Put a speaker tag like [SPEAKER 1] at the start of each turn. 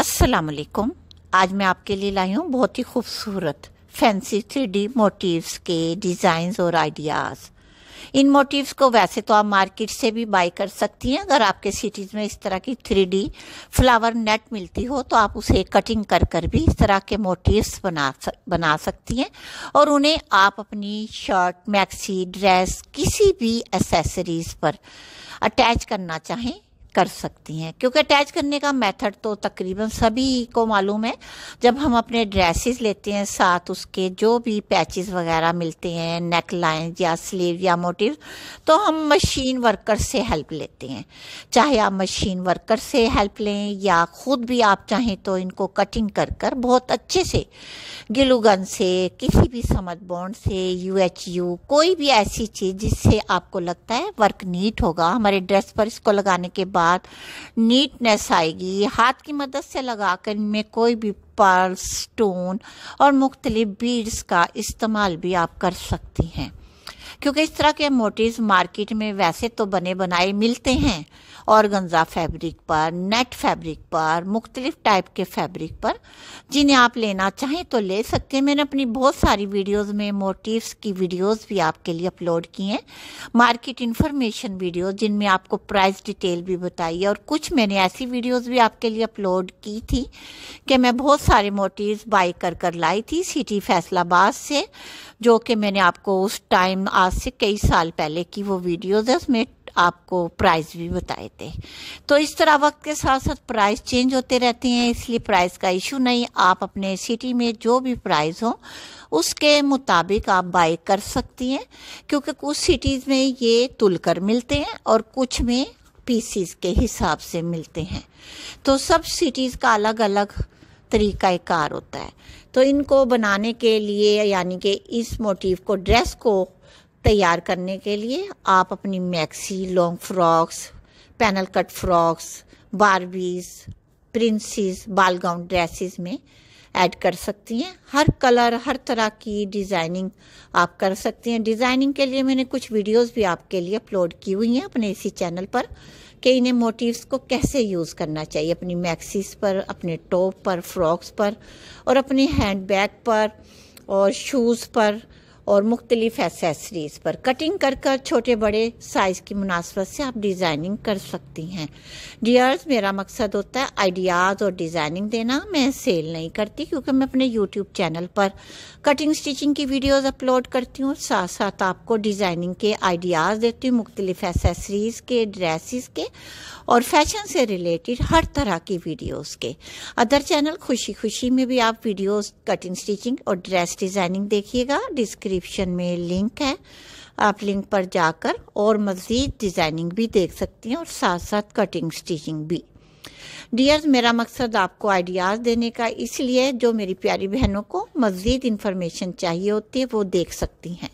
[SPEAKER 1] अस्सलाम वालेकुम आज मैं आपके लिए लाई हूँ बहुत ही खूबसूरत फैंसी थ्री डी मोटिवस के डिज़ाइंस और आइडियाज़ इन मोटिवस को वैसे तो आप मार्केट से भी बाई कर सकती हैं अगर आपके सिटीज़ में इस तरह की थ्री डी फ्लावर नेट मिलती हो तो आप उसे कटिंग कर कर भी इस तरह के मोटिवस बना बना सकती हैं और उन्हें आप अपनी शर्ट मैक्सी ड्रेस किसी भी एसेसरीज पर अटैच करना चाहें कर सकती हैं क्योंकि अटैच करने का मेथड तो तकरीबन सभी को मालूम है जब हम अपने ड्रेसेस लेते हैं साथ उसके जो भी पैचेस वगैरह मिलते हैं नेक लाइन या स्लीव या मोटिव तो हम मशीन वर्कर से हेल्प लेते हैं चाहे आप मशीन वर्कर से हेल्प लें या ख़ुद भी आप चाहें तो इनको कटिंग कर कर बहुत अच्छे से गिलूगन से किसी भी समझ बॉन्ड से यू एच यू कोई भी ऐसी चीज़ जिससे आपको लगता है वर्क नीट होगा हमारे ड्रेस पर इसको लगाने के बाद बाद नीटनेस आएगी हाथ की मदद से लगाकर इनमें कोई भी पर्ल स्टोन और मुख्तलिफ बीड्स का इस्तेमाल भी आप कर सकती हैं क्योंकि इस तरह के मोटिव मार्केट में वैसे तो बने बनाए मिलते हैं और गंजा फैब्रिक पर नेट फैब्रिक पर मुख्तलिफ टाइप के फैब्रिक पर जिन्हें आप लेना चाहें तो ले सकते हैं मैंने अपनी बहुत सारी वीडियोस में मोटिव्स की वीडियोस भी आपके लिए अपलोड की हैं मार्केट इन्फॉर्मेशन वीडियो जिनमें आपको प्राइस डिटेल भी बताई है और कुछ मैंने ऐसी वीडियोस भी आपके लिए अपलोड की थी कि मैं बहुत सारे मोटिवस बाई कर कर लाई थी सिटी फैसलाबाद से जो कि मैंने आपको उस टाइम आप आज से कई साल पहले की वो वीडियोज़ है उसमें आपको प्राइस भी बताए थे तो इस तरह वक्त के साथ साथ प्राइस चेंज होते रहते हैं इसलिए प्राइस का इशू नहीं आप अपने सिटी में जो भी प्राइस हो उसके मुताबिक आप बाई कर सकती हैं क्योंकि कुछ सिटीज़ में ये तुलकर मिलते हैं और कुछ में पीसीज के हिसाब से मिलते हैं तो सब सिटीज़ का अलग अलग तरीक़ाकार होता है तो इनको बनाने के लिए यानी कि इस मोटिव को ड्रेस को तैयार करने के लिए आप अपनी maxi long frocks panel cut frocks Barbies princess ball gown dresses में ऐड कर सकती हैं हर कलर हर तरह की डिज़ाइनिंग आप कर सकती हैं डिज़ाइनिंग के लिए मैंने कुछ वीडियोस भी आपके लिए अपलोड की हुई हैं अपने इसी चैनल पर कि इन्हें मोटिव्स को कैसे यूज़ करना चाहिए अपनी मैक्सीस पर अपने टॉप पर फ्रॉक्स पर और अपने हैंड बैग पर और शूज़ पर और मुख्तलिफ एसेसरीज़ पर कटिंग कर कर छोटे बड़े साइज़ की मुनासबत से आप डिज़ाइनिंग कर सकती हैं डियर्स मेरा मकसद होता है आइडियाज़ और डिज़ाइनिंग देना मैं सेल नहीं करती क्योंकि मैं अपने यूट्यूब चैनल पर कटिंग स्टिचिंग की वीडियोज़ अपलोड करती हूँ साथ साथ आपको डिज़ाइनिंग के आइडियाज़ देती हूँ मुख्तलिफ एसेसरीज़ के ड्रेसिस के और फैशन से रिलेटेड हर तरह की वीडियोज़ के अदर चैनल खुशी खुशी में भी आप वीडियोज़ कटिंग स्टिचिंग और ड्रेस डिज़ाइनिंग देखिएगा डिस्क्रिप डिस्क्रिप्शन में लिंक है आप लिंक पर जाकर और मज़ीद डिज़ाइनिंग भी देख सकती हैं और साथ साथ कटिंग स्टिचिंग भी डियर्स मेरा मकसद आपको आइडियाज़ देने का इसलिए जो मेरी प्यारी बहनों को मज़ीद इन्फॉर्मेशन चाहिए होती है वो देख सकती हैं